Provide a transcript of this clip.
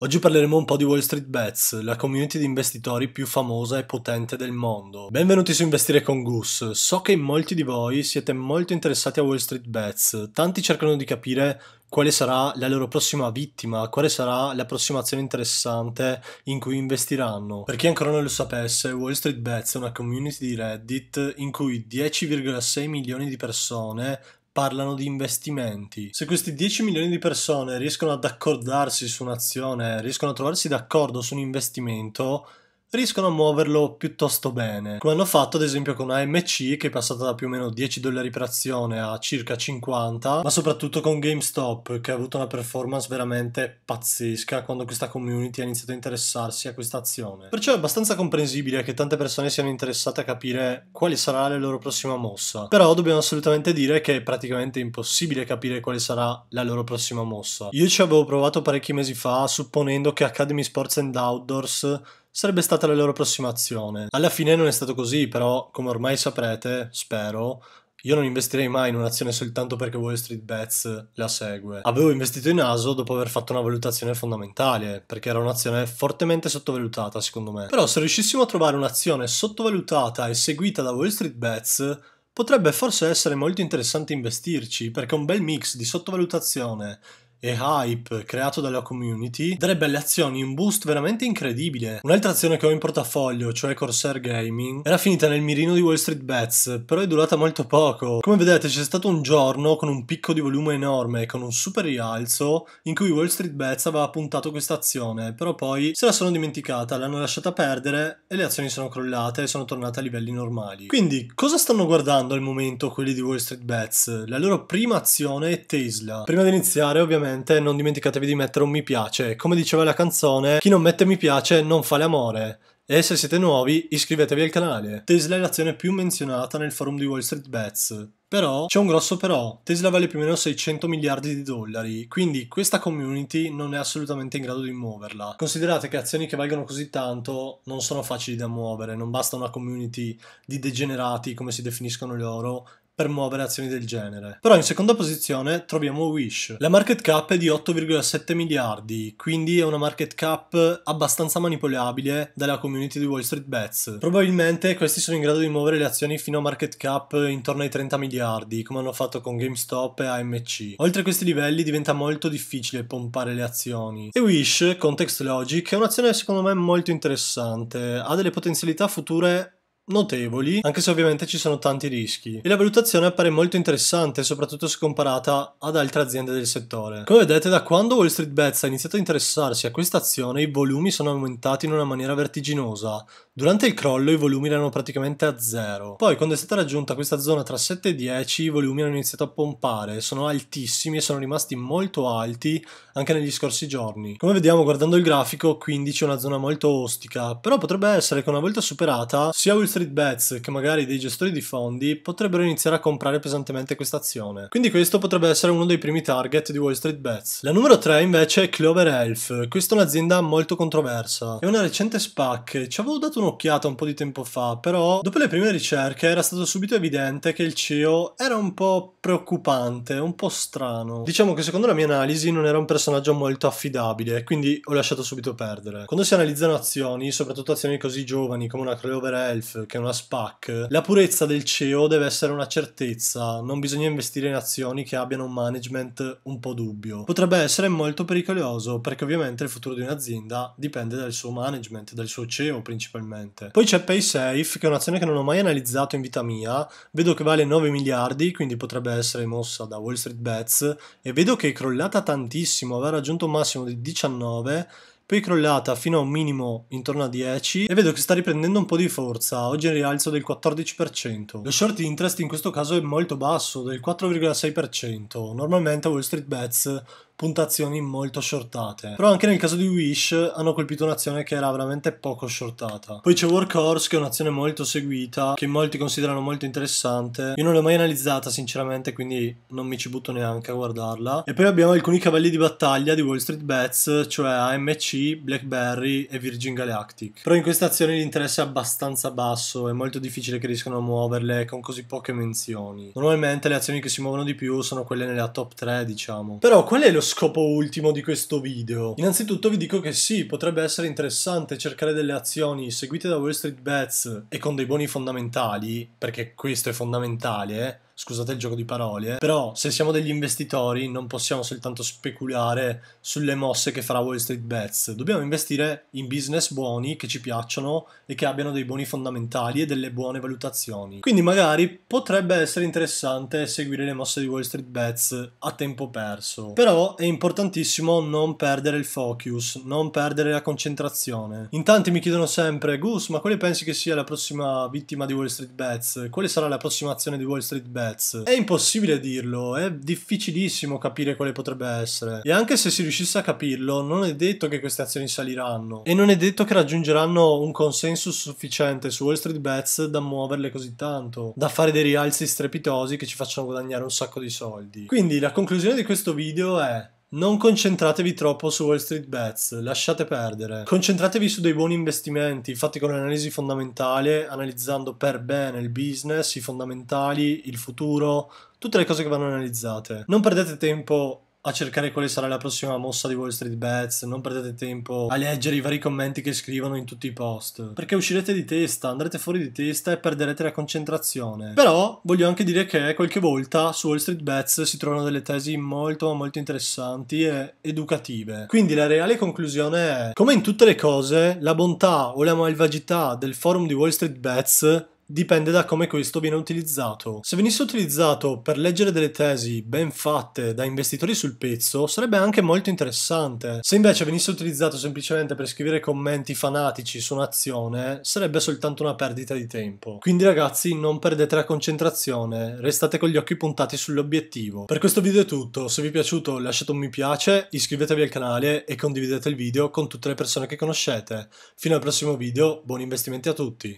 Oggi parleremo un po' di Wall Street Bets, la community di investitori più famosa e potente del mondo. Benvenuti su Investire con Gus. So che molti di voi siete molto interessati a Wall Street Bets. Tanti cercano di capire quale sarà la loro prossima vittima, quale sarà l'approssimazione interessante in cui investiranno. Per chi ancora non lo sapesse, Wall Street Bets è una community di Reddit in cui 10,6 milioni di persone parlano di investimenti. Se questi 10 milioni di persone riescono ad accordarsi su un'azione, riescono a trovarsi d'accordo su un investimento, riescono a muoverlo piuttosto bene, come hanno fatto ad esempio con AMC che è passata da più o meno 10 dollari per azione a circa 50, ma soprattutto con GameStop che ha avuto una performance veramente pazzesca quando questa community ha iniziato a interessarsi a questa azione. Perciò è abbastanza comprensibile che tante persone siano interessate a capire quale sarà la loro prossima mossa, però dobbiamo assolutamente dire che è praticamente impossibile capire quale sarà la loro prossima mossa. Io ci avevo provato parecchi mesi fa supponendo che Academy Sports and Outdoors sarebbe stata la loro prossima azione. Alla fine non è stato così, però come ormai saprete, spero, io non investirei mai in un'azione soltanto perché Wall Street Bets la segue. Avevo investito in ASO dopo aver fatto una valutazione fondamentale, perché era un'azione fortemente sottovalutata secondo me. Però se riuscissimo a trovare un'azione sottovalutata e seguita da Wall Street Bets, potrebbe forse essere molto interessante investirci, perché un bel mix di sottovalutazione e hype creato dalla community darebbe alle azioni un boost veramente incredibile. Un'altra azione che ho in portafoglio, cioè Corsair Gaming, era finita nel mirino di Wall Street Bets, però è durata molto poco. Come vedete c'è stato un giorno con un picco di volume enorme, con un super rialzo, in cui Wall Street Bets aveva puntato questa azione, però poi se la sono dimenticata, l'hanno lasciata perdere e le azioni sono crollate e sono tornate a livelli normali. Quindi, cosa stanno guardando al momento quelli di Wall Street Bets? La loro prima azione è Tesla. Prima di iniziare, ovviamente ovviamente non dimenticatevi di mettere un mi piace. Come diceva la canzone, chi non mette mi piace non fa l'amore. E se siete nuovi, iscrivetevi al canale. Tesla è l'azione più menzionata nel forum di Wall Street Bets. Però c'è un grosso però, Tesla vale più o meno 600 miliardi di dollari, quindi questa community non è assolutamente in grado di muoverla. Considerate che azioni che valgono così tanto non sono facili da muovere, non basta una community di degenerati come si definiscono loro per muovere azioni del genere. Però in seconda posizione troviamo Wish. La market cap è di 8,7 miliardi, quindi è una market cap abbastanza manipolabile dalla community di Wall Street Bets. Probabilmente questi sono in grado di muovere le azioni fino a market cap intorno ai 30 miliardi, come hanno fatto con GameStop e AMC. Oltre questi livelli diventa molto difficile pompare le azioni. E Wish, Context Logic, è un'azione secondo me molto interessante, ha delle potenzialità future notevoli, anche se ovviamente ci sono tanti rischi. E la valutazione appare molto interessante, soprattutto se comparata ad altre aziende del settore. Come vedete, da quando Wall Street Bets ha iniziato a interessarsi a questa azione, i volumi sono aumentati in una maniera vertiginosa. Durante il crollo i volumi erano praticamente a zero. Poi, quando è stata raggiunta questa zona tra 7 e 10, i volumi hanno iniziato a pompare, sono altissimi e sono rimasti molto alti anche negli scorsi giorni. Come vediamo guardando il grafico, 15 è una zona molto ostica, però potrebbe essere che una volta superata sia Wall Street Bets che magari dei gestori di fondi potrebbero iniziare a comprare pesantemente questa azione. Quindi questo potrebbe essere uno dei primi target di Wall Street Bets. La numero 3 invece è Clover Elf. Questa è un'azienda molto controversa. È una recente SPAC. Ci avevo dato un'occhiata un po' di tempo fa, però dopo le prime ricerche era stato subito evidente che il CEO era un po' preoccupante, un po' strano. Diciamo che secondo la mia analisi non era un personaggio molto affidabile, quindi ho lasciato subito perdere. Quando si analizzano azioni, soprattutto azioni così giovani come una Clover Elf, che è una SPAC, la purezza del CEO deve essere una certezza, non bisogna investire in azioni che abbiano un management un po' dubbio. Potrebbe essere molto pericoloso perché ovviamente il futuro di un'azienda dipende dal suo management, dal suo CEO principalmente. Poi c'è PaySafe che è un'azione che non ho mai analizzato in vita mia, vedo che vale 9 miliardi, quindi potrebbe essere mossa da Wall Street Bets e vedo che è crollata tantissimo, aveva raggiunto un massimo di 19 poi crollata fino a un minimo intorno a 10 e vedo che sta riprendendo un po' di forza, oggi è rialzo del 14%. Lo short interest in questo caso è molto basso, del 4,6%, normalmente Wall Street Bets puntazioni molto shortate. Però anche nel caso di Wish hanno colpito un'azione che era veramente poco shortata. Poi c'è Workhorse che è un'azione molto seguita, che molti considerano molto interessante. Io non l'ho mai analizzata sinceramente, quindi non mi ci butto neanche a guardarla. E poi abbiamo alcuni cavalli di battaglia di Wall Street Bets, cioè AMC, Blackberry e Virgin Galactic. Però in queste azioni l'interesse è abbastanza basso, è molto difficile che riescano a muoverle con così poche menzioni. Normalmente le azioni che si muovono di più sono quelle nella top 3, diciamo. Però qual è lo scopo ultimo di questo video? Innanzitutto vi dico che sì, potrebbe essere interessante cercare delle azioni seguite da Wall Street Bets e con dei buoni fondamentali, perché questo è fondamentale, scusate il gioco di parole, eh, però se siamo degli investitori non possiamo soltanto speculare sulle mosse che farà Wall Street Bets, dobbiamo investire in business buoni che ci piacciono e che abbiano dei buoni fondamentali e delle buone valutazioni. Quindi magari potrebbe essere interessante seguire le mosse di Wall Street Bets a tempo perso, però è importantissimo non perdere il focus, non perdere la concentrazione. In tanti mi chiedono sempre, Gus, ma quale pensi che sia la prossima vittima di Wall Street Bets? Quale sarà la prossima azione di Wall Street Bets? Jets. È impossibile dirlo, è difficilissimo capire quale potrebbe essere. E anche se si riuscisse a capirlo, non è detto che queste azioni saliranno. E non è detto che raggiungeranno un consenso sufficiente su Wall Street Bets da muoverle così tanto, da fare dei rialzi strepitosi che ci facciano guadagnare un sacco di soldi. Quindi la conclusione di questo video è non concentratevi troppo su Wall Street Bets, lasciate perdere. Concentratevi su dei buoni investimenti fatti con un'analisi fondamentale, analizzando per bene il business, i fondamentali, il futuro, tutte le cose che vanno analizzate. Non perdete tempo a cercare quale sarà la prossima mossa di Wall Street Bets, non perdete tempo a leggere i vari commenti che scrivono in tutti i post, perché uscirete di testa, andrete fuori di testa e perderete la concentrazione. Però voglio anche dire che qualche volta su Wall Street Bets si trovano delle tesi molto molto interessanti e educative. Quindi la reale conclusione è, come in tutte le cose, la bontà o la malvagità del forum di Wall Street Bets dipende da come questo viene utilizzato. Se venisse utilizzato per leggere delle tesi ben fatte da investitori sul pezzo, sarebbe anche molto interessante. Se invece venisse utilizzato semplicemente per scrivere commenti fanatici su un'azione, sarebbe soltanto una perdita di tempo. Quindi ragazzi, non perdete la concentrazione, restate con gli occhi puntati sull'obiettivo. Per questo video è tutto, se vi è piaciuto lasciate un mi piace, iscrivetevi al canale e condividete il video con tutte le persone che conoscete. Fino al prossimo video, buoni investimenti a tutti!